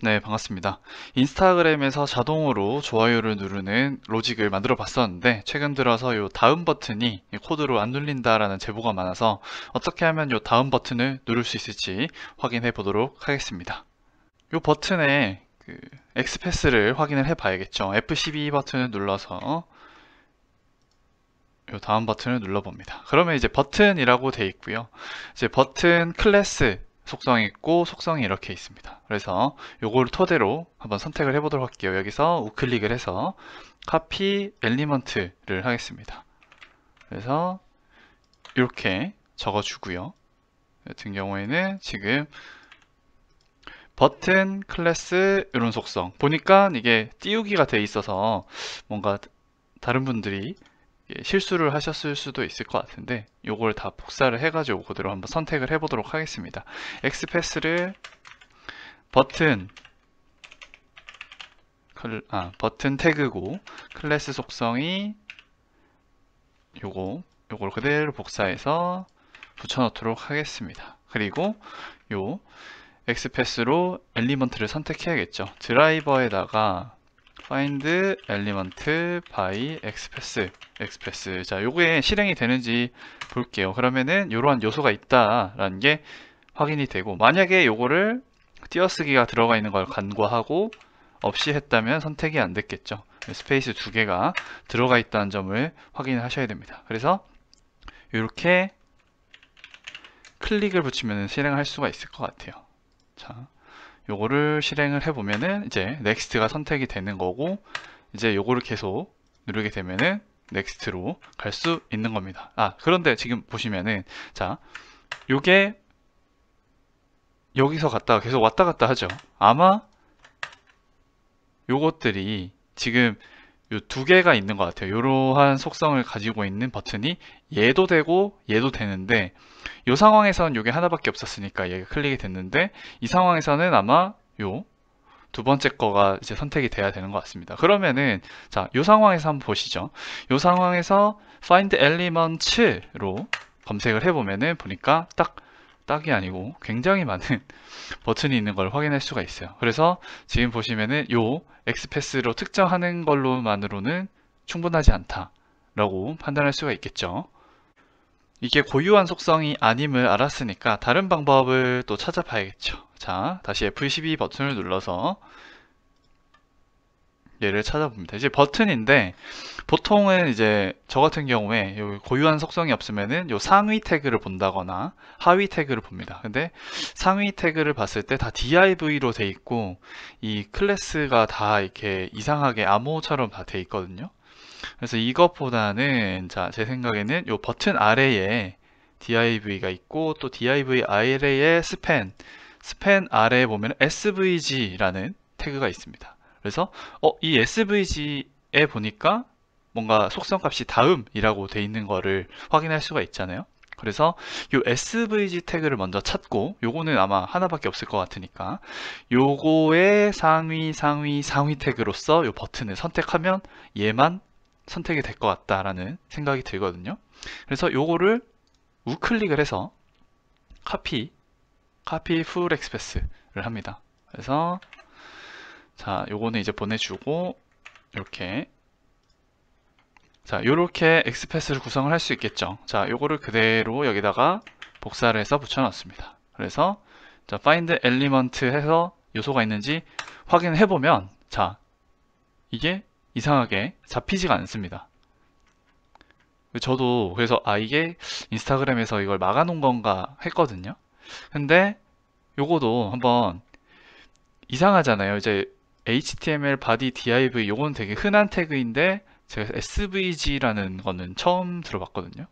네, 반갑습니다. 인스타그램에서 자동으로 좋아요를 누르는 로직을 만들어 봤었는데 최근 들어서 요 다음 버튼이 코드로 안 눌린다라는 제보가 많아서 어떻게 하면 요 다음 버튼을 누를 수 있을지 확인해 보도록 하겠습니다. 요 버튼에 그 엑스패스를 확인을 해 봐야겠죠. F12 버튼을 눌러서 요 다음 버튼을 눌러 봅니다. 그러면 이제 버튼이라고 돼 있고요. 이제 버튼 클래스 속성이 있고 속성이 이렇게 있습니다 그래서 요걸 토대로 한번 선택을 해 보도록 할게요 여기서 우클릭을 해서 카피 엘리먼트를 하겠습니다 그래서 이렇게 적어 주고요 같은 경우에는 지금 버튼 클래스 이런 속성 보니까 이게 띄우기가 돼 있어서 뭔가 다른 분들이 예, 실수를 하셨을 수도 있을 것 같은데 요걸 다 복사를 해가지고 그대로 한번 선택을 해보도록 하겠습니다. x 스패스를 버튼 아, 버튼 태그고 클래스 속성이 요거 요걸 그대로 복사해서 붙여넣도록 하겠습니다. 그리고 요 엑스패스로 엘리먼트를 선택해야겠죠. 드라이버에다가 find element by express express 자 요게 실행이 되는지 볼게요 그러면은 이러한 요소가 있다 라는 게 확인이 되고 만약에 요거를 띄어쓰기가 들어가 있는 걸 간과하고 없이 했다면 선택이 안 됐겠죠 스페이스 두 개가 들어가 있다는 점을 확인을 하셔야 됩니다 그래서 이렇게 클릭을 붙이면 실행할 수가 있을 것 같아요 자. 요거를 실행을 해보면은 이제 넥스트가 선택이 되는 거고 이제 요거를 계속 누르게 되면은 넥스트로 갈 수 있는 겁니다 아 그런데 지금 보시면은 자 요게 여기서 갔다 계속 왔다 갔다 하죠 아마 요것들이 지금 요두 개가 있는 것 같아요. 이러한 속성을 가지고 있는 버튼이 얘도 되고 얘도 되는데 이 상황에서는 이게 하나밖에 없었으니까 얘가 클릭이 됐는데 이 상황에서는 아마 요두 번째 거가 이제 선택이 돼야 되는 것 같습니다. 그러면은 자이 상황에서 한번 보시죠. 이 상황에서 find element로 검색을 해보면은 보니까 딱 딱이 아니고 굉장히 많은 버튼이 있는 걸 확인할 수가 있어요 그래서 지금 보시면은 요 엑스패스로 특정하는 걸로만으로는 충분하지 않다 라고 판단할 수가 있겠죠 이게 고유한 속성이 아님을 알았으니까 다른 방법을 또 찾아봐야겠죠 자 다시 F12 버튼을 눌러서 얘를 찾아봅니다. 이제 버튼인데 보통은 이제 저 같은 경우에 여기 고유한 속성이 없으면은 요 상위 태그를 본다거나 하위 태그를 봅니다. 근데 상위 태그를 봤을 때 다 div로 돼 있고 이 클래스가 다 이렇게 이상하게 암호처럼 다 돼 있거든요. 그래서 이것보다는 자제 생각에는 요 버튼 아래에 div가 있고 또 div 아래에 span span 아래에 보면 svg라는 태그가 있습니다. 그래서 어, 이 SVG에 보니까 뭔가 속성 값이 다음이라고 돼 있는 거를 확인할 수가 있잖아요. 그래서 이 SVG 태그를 먼저 찾고 요거는 아마 하나밖에 없을 것 같으니까 요거의 상위 상위 상위 태그로서 요 버튼을 선택하면 얘만 선택이 될 것 같다라는 생각이 들거든요. 그래서 요거를 우클릭을 해서 카피 카피 풀 엑스패스를 합니다. 그래서 자, 요거는 이제 보내주고 이렇게 자, 요렇게 엑스패스를 구성을 할 수 있겠죠. 자, 요거를 그대로 여기다가 복사를 해서 붙여놨습니다. 그래서 자, find element 해서 요소가 있는지 확인해 보면 자, 이게 이상하게 잡히지가 않습니다. 저도 그래서 아 이게 인스타그램에서 이걸 막아놓은 건가 했거든요. 근데 요거도 한번 이상하잖아요. 이제 HTML b o div y d 요건 되게 흔한 태그인데 제가 SVG라는 거는 처음 들어봤거든요.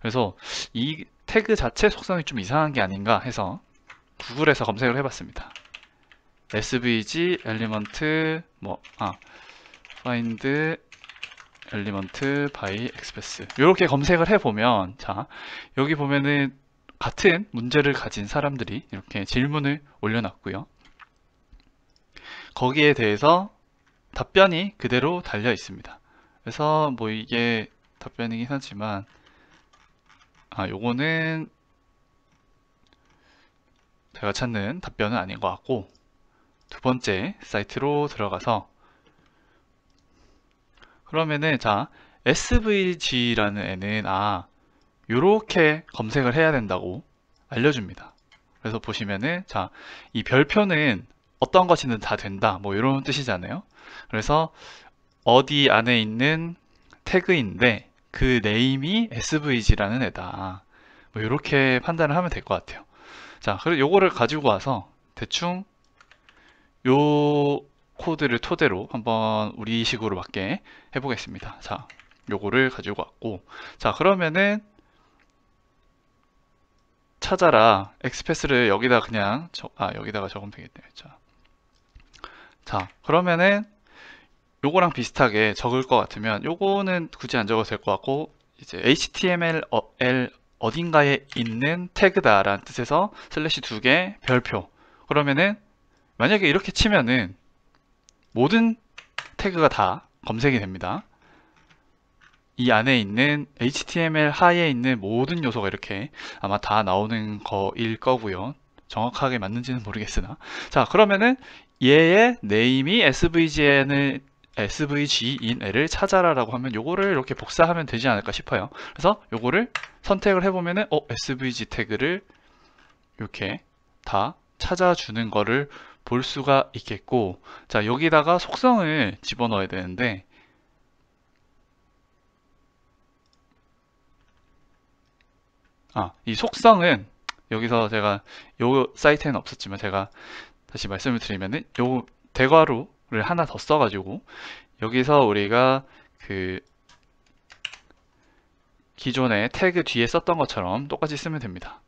그래서 이 태그 자체 속성이 좀 이상한 게 아닌가 해서 구글에서 검색을 해봤습니다. SVG 엘리먼트 뭐 아 find 엘리먼트 by express 이렇게 검색을 해보면 자 여기 보면은 같은 문제를 가진 사람들이 이렇게 질문을 올려놨고요. 거기에 대해서 답변이 그대로 달려 있습니다. 그래서 뭐 이게 답변이긴 하지만 아 요거는 제가 찾는 답변은 아닌 것 같고 두 번째 사이트로 들어가서 그러면은 자 SVG라는 애는 아 요렇게 검색을 해야 된다고 알려줍니다. 그래서 보시면은 자이 별표는 어떤 것이든 다 된다 뭐 이런 뜻이잖아요 그래서 어디 안에 있는 태그인데 그 네임이 svg라는 애다 뭐 이렇게 판단을 하면 될 것 같아요 자 그리고 요거를 가지고 와서 대충 요 코드를 토대로 한번 우리 식으로 맞게 해보겠습니다 자 요거를 가지고 왔고 자 그러면은 찾아라 엑스패스를 여기다 그냥 저, 아 여기다가 적으면 되겠네요 자자 그러면은 요거랑 비슷하게 적을 것 같으면 요거는 굳이 안 적어도 될 것 같고 이제 html 어, 어딘가에 있는 태그다 라는 뜻에서 슬래시 두 개 별표 그러면은 만약에 이렇게 치면은 모든 태그가 다 검색이 됩니다 이 안에 있는 html 하에 있는 모든 요소가 이렇게 아마 다 나오는 거일 거고요 정확하게 맞는지는 모르겠으나 자 그러면은 얘의 네임이 svgn을 svg인 애를 찾아라 라고 하면 요거를 이렇게 복사하면 되지 않을까 싶어요 그래서 요거를 선택을 해보면은 어 svg 태그를 이렇게 다 찾아주는 거를 볼 수가 있겠고 자 여기다가 속성을 집어넣어야 되는데 아이 속성은 여기서 제가 요 사이트에는 없었지만 제가 다시 말씀을 드리면은 요 대괄호를 하나 더 써가지고 여기서 우리가 그기존에 태그 뒤에 썼던 것처럼 똑같이 쓰면 됩니다.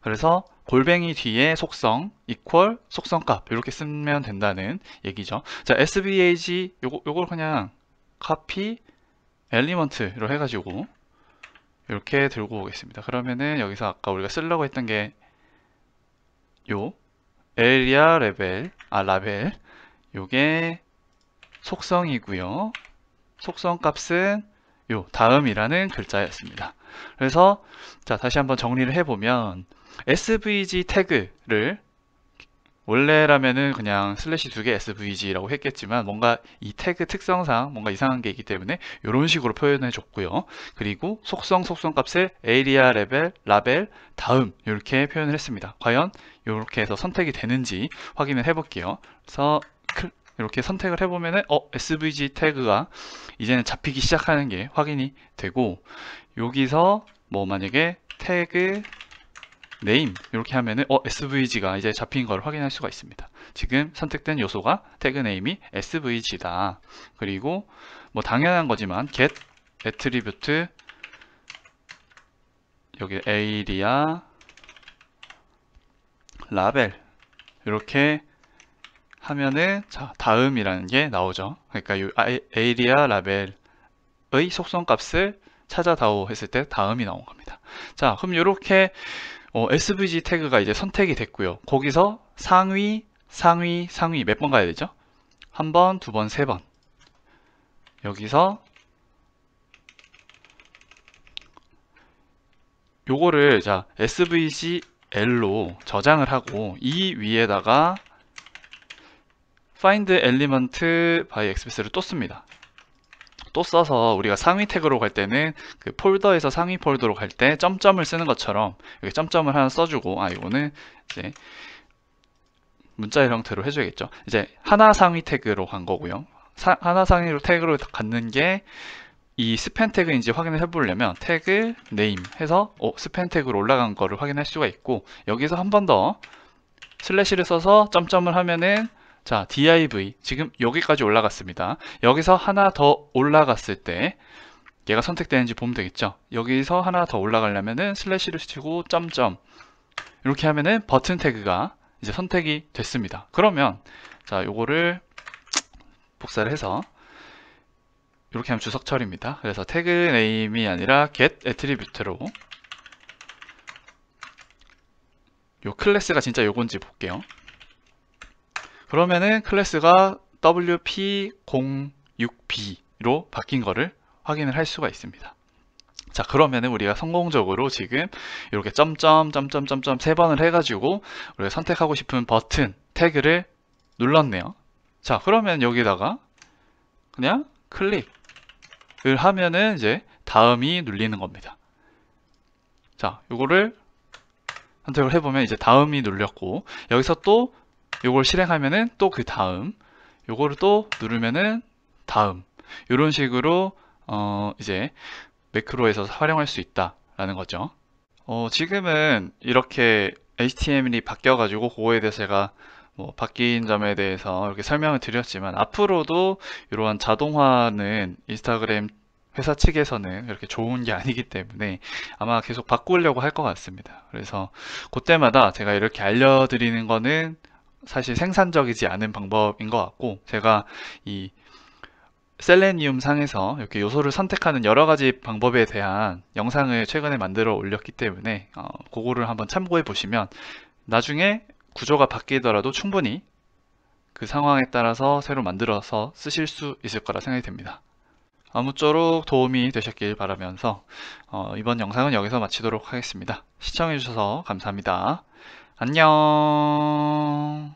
그래서 골뱅이 뒤에 속성 equal 속성값 이렇게 쓰면 된다는 얘기죠. 자, SVG 요거 요걸 그냥 copy 엘리먼트로 해가지고 이렇게 들고 오겠습니다. 그러면은 여기서 아까 우리가 쓰려고 했던 게요 에리아 레벨 아 라벨 요게 속성이고요 속성 값은 요 다음이라는 글자였습니다 그래서 자 다시 한번 정리를 해보면 svg 태그를 원래라면은 그냥 슬래시 두 개 svg라고 했겠지만 뭔가 이 태그 특성상 뭔가 이상한 게 있기 때문에 이런 식으로 표현해 줬고요 그리고 속성 속성 값에 에리아 레벨 라벨 다음 이렇게 표현을 했습니다 과연 이렇게 해서 선택이 되는지 확인을 해 볼게요 그래서 이렇게 선택을 해보면은 어 svg 태그가 이제는 잡히기 시작하는 게 확인이 되고 여기서 뭐 만약에 태그 name 이렇게 하면은 어, svg가 이제 잡힌 걸 확인할 수가 있습니다. 지금 선택된 요소가 태그 네임이 svg다. 그리고 뭐 당연한 거지만 get attribute 여기 area 라벨 이렇게 하면은 자 다음이라는 게 나오죠. 그러니까 이 아, area 라벨의 속성 값을 찾아다오 했을 때 다음이 나온 겁니다. 자 그럼 이렇게 어, SVG 태그가 이제 선택이 됐고요. 거기서 상위, 상위, 상위 몇 번 가야 되죠? 한 번, 두 번, 세 번. 여기서 요거를 자 svgl로 저장을 하고 이 위에다가 find element by xbs를 또 씁니다. 또 써서 우리가 상위 태그로 갈 때는 그 폴더에서 상위 폴더로 갈 때 점점을 쓰는 것처럼 여기 점점을 하나 써주고 아 이거는 이제 문자 형태로 해줘야겠죠 이제 하나 상위 태그로 간 거고요 사, 하나 상위로 태그로 갖는 게 이 스팬 태그인지 확인을 해보려면 태그 네임 해서 어, 스팬 태그로 올라간 거를 확인할 수가 있고 여기서 한 번 더 슬래시를 써서 점점을 하면은 자, div 지금 여기까지 올라갔습니다. 여기서 하나 더 올라갔을 때 얘가 선택되는지 보면 되겠죠. 여기서 하나 더 올라가려면은 슬래시를 치고 점점 이렇게 하면은 버튼 태그가 이제 선택이 됐습니다. 그러면 자, 요거를 복사를 해서 이렇게 하면 주석 처리입니다. 그래서 태그 네임이 아니라 get attribute로 요 클래스가 진짜 요건지 볼게요. 그러면은 클래스가 WP06B로 바뀐 거를 확인을 할 수가 있습니다. 자 그러면은 우리가 성공적으로 지금 이렇게 점점 점점 점점 세 번을 해가지고 우리가 선택하고 싶은 버튼 태그를 눌렀네요. 자 그러면 여기다가 그냥 클릭을 하면은 이제 다음이 눌리는 겁니다. 자 이거를 선택을 해보면 이제 다음이 눌렸고 여기서 또 요걸 실행하면은 또 그 다음 요거를 또 누르면은 다음 이런 식으로 어 이제 매크로에서 활용할 수 있다라는 거죠. 어 지금은 이렇게 HTML이 바뀌어 가지고 그거에 대해서 제가 뭐 바뀐 점에 대해서 이렇게 설명을 드렸지만 앞으로도 이러한 자동화는 인스타그램 회사 측에서는 이렇게 좋은 게 아니기 때문에 아마 계속 바꾸려고 할 것 같습니다. 그래서 그때마다 제가 이렇게 알려드리는 거는 사실 생산적이지 않은 방법인 것 같고 제가 이 셀레니움 상에서 이렇게 요소를 선택하는 여러 가지 방법에 대한 영상을 최근에 만들어 올렸기 때문에 어, 그거를 한번 참고해 보시면 나중에 구조가 바뀌더라도 충분히 그 상황에 따라서 새로 만들어서 쓰실 수 있을 거라 생각이 됩니다. 아무쪼록 도움이 되셨길 바라면서 어, 이번 영상은 여기서 마치도록 하겠습니다. 시청해주셔서 감사합니다. 안녕